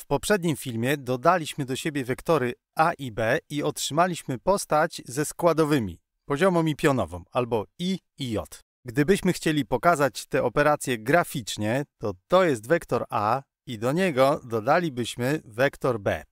W poprzednim filmie dodaliśmy do siebie wektory A i B i otrzymaliśmy postać ze składowymi, poziomą i pionową, albo I i J. Gdybyśmy chcieli pokazać te operacje graficznie, to to jest wektor A i do niego dodalibyśmy wektor B.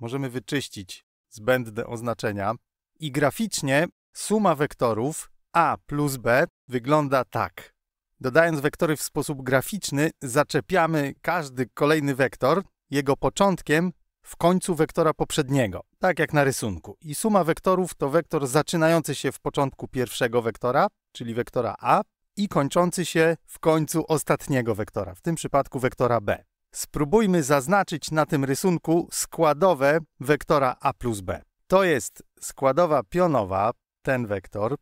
Możemy wyczyścić zbędne oznaczenia. I graficznie suma wektorów A plus B wygląda tak. Dodając wektory w sposób graficzny, zaczepiamy każdy kolejny wektor jego początkiem w końcu wektora poprzedniego, tak jak na rysunku. I suma wektorów to wektor zaczynający się w początku pierwszego wektora, czyli wektora A, i kończący się w końcu ostatniego wektora, w tym przypadku wektora B. Spróbujmy zaznaczyć na tym rysunku składowe wektora A plus B. To jest składowa pionowa, ten wektor,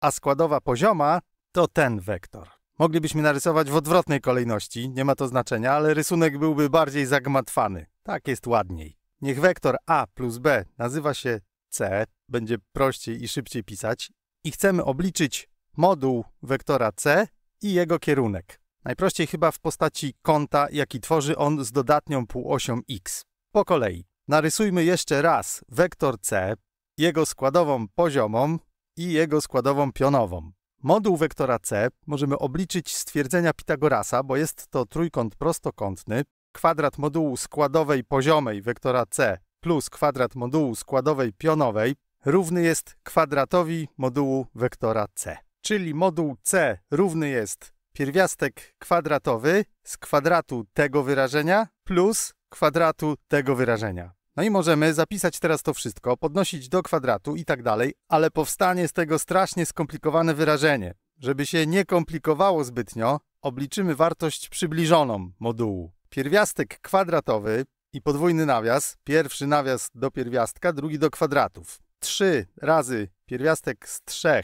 a składowa pozioma to ten wektor. Moglibyśmy narysować w odwrotnej kolejności, nie ma to znaczenia, ale rysunek byłby bardziej zagmatwany. Tak jest ładniej. Niech wektor a plus b nazywa się c, będzie prościej i szybciej pisać, i chcemy obliczyć moduł wektora c i jego kierunek. Najprościej chyba w postaci kąta, jaki tworzy on z dodatnią półosią x. Po kolei. Narysujmy jeszcze raz wektor c, jego składową poziomą i jego składową pionową. Moduł wektora c możemy obliczyć z twierdzenia Pitagorasa, bo jest to trójkąt prostokątny. Kwadrat modułu składowej poziomej wektora c plus kwadrat modułu składowej pionowej równy jest kwadratowi modułu wektora c. Czyli moduł c równy jest pierwiastek kwadratowy z kwadratu tego wyrażenia plus kwadratu tego wyrażenia. No i możemy zapisać teraz to wszystko, podnosić do kwadratu i tak dalej, ale powstanie z tego strasznie skomplikowane wyrażenie. Żeby się nie komplikowało zbytnio, obliczymy wartość przybliżoną modułu. Pierwiastek kwadratowy i podwójny nawias, pierwszy nawias do pierwiastka, drugi do kwadratów. 3 razy pierwiastek z 3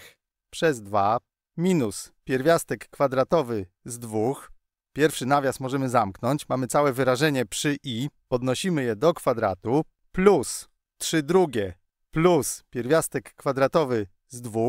przez 2 minus pierwiastek kwadratowy z 2 Pierwszy nawias możemy zamknąć. Mamy całe wyrażenie przy i. Podnosimy je do kwadratu. Plus 3 drugie plus pierwiastek kwadratowy z 2.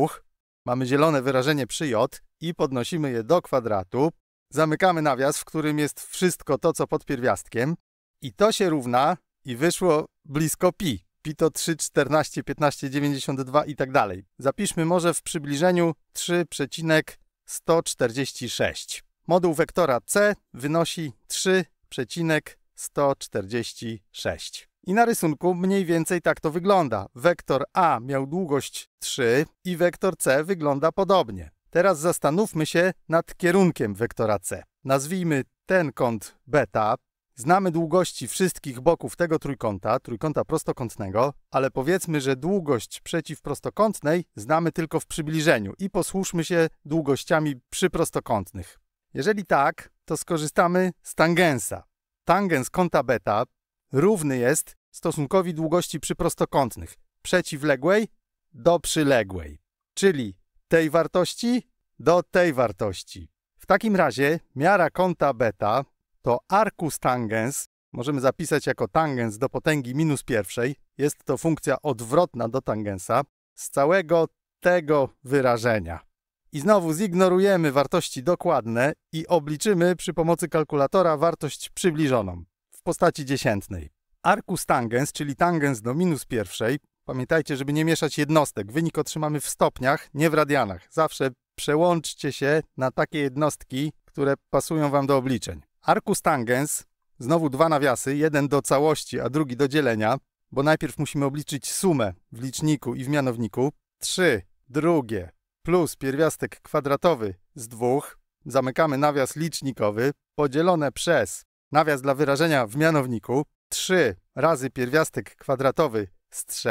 Mamy zielone wyrażenie przy j i podnosimy je do kwadratu. Zamykamy nawias, w którym jest wszystko to, co pod pierwiastkiem. I to się równa i wyszło blisko pi. Pi to 3, 14, 15, 92 i tak dalej. Zapiszmy może w przybliżeniu 3,146. Moduł wektora C wynosi 3,146. I na rysunku mniej więcej tak to wygląda. Wektor A miał długość 3 i wektor C wygląda podobnie. Teraz zastanówmy się nad kierunkiem wektora C. Nazwijmy ten kąt beta. Znamy długości wszystkich boków tego trójkąta, trójkąta prostokątnego, ale powiedzmy, że długość przeciwprostokątnej znamy tylko w przybliżeniu i posłuszmy się długościami przyprostokątnych. Jeżeli tak, to skorzystamy z tangensa. Tangens kąta beta równy jest stosunkowi długości przyprostokątnych przeciwległej do przyległej, czyli tej wartości do tej wartości. W takim razie miara kąta beta to arcus tangens, możemy zapisać jako tangens do potęgi minus pierwszej, jest to funkcja odwrotna do tangensa, z całego tego wyrażenia. I znowu zignorujemy wartości dokładne i obliczymy przy pomocy kalkulatora wartość przybliżoną w postaci dziesiętnej. Arcus tangens, czyli tangens do minus pierwszej, pamiętajcie, żeby nie mieszać jednostek. Wynik otrzymamy w stopniach, nie w radianach. Zawsze przełączcie się na takie jednostki, które pasują Wam do obliczeń. Arcus tangens, znowu dwa nawiasy, jeden do całości, a drugi do dzielenia, bo najpierw musimy obliczyć sumę w liczniku i w mianowniku. Trzy, drugie, plus pierwiastek kwadratowy z 2, zamykamy nawias licznikowy, podzielone przez nawias dla wyrażenia w mianowniku 3 razy pierwiastek kwadratowy z 3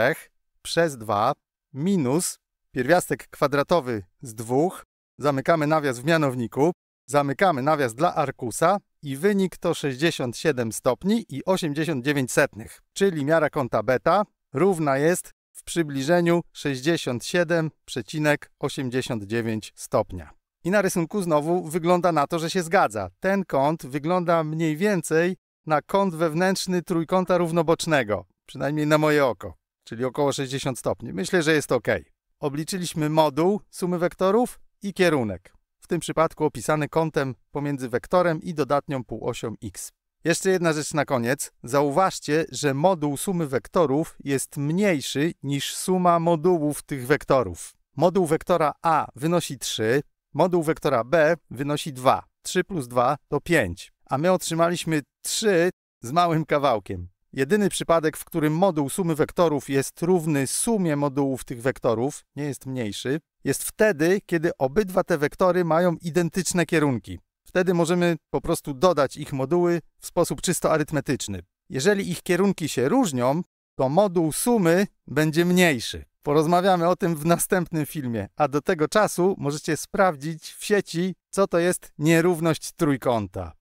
przez 2 minus pierwiastek kwadratowy z 2, zamykamy nawias w mianowniku, zamykamy nawias dla arkusa i wynik to 67 stopni i 89 setnych, czyli miara kąta beta równa jest przybliżeniu 67,89 stopnia. I na rysunku znowu wygląda na to, że się zgadza. Ten kąt wygląda mniej więcej na kąt wewnętrzny trójkąta równobocznego, przynajmniej na moje oko, czyli około 60 stopni. Myślę, że jest ok. Obliczyliśmy moduł sumy wektorów i kierunek, w tym przypadku opisany kątem pomiędzy wektorem i dodatnią półosią x. Jeszcze jedna rzecz na koniec. Zauważcie, że moduł sumy wektorów jest mniejszy niż suma modułów tych wektorów. Moduł wektora A wynosi 3, moduł wektora B wynosi 2. 3 plus 2 to 5, a my otrzymaliśmy 3 z małym kawałkiem. Jedyny przypadek, w którym moduł sumy wektorów jest równy sumie modułów tych wektorów, nie jest mniejszy, jest wtedy, kiedy obydwa te wektory mają identyczne kierunki. Wtedy możemy po prostu dodać ich moduły w sposób czysto arytmetyczny. Jeżeli ich kierunki się różnią, to moduł sumy będzie mniejszy. Porozmawiamy o tym w następnym filmie, a do tego czasu możecie sprawdzić w sieci, co to jest nierówność trójkąta.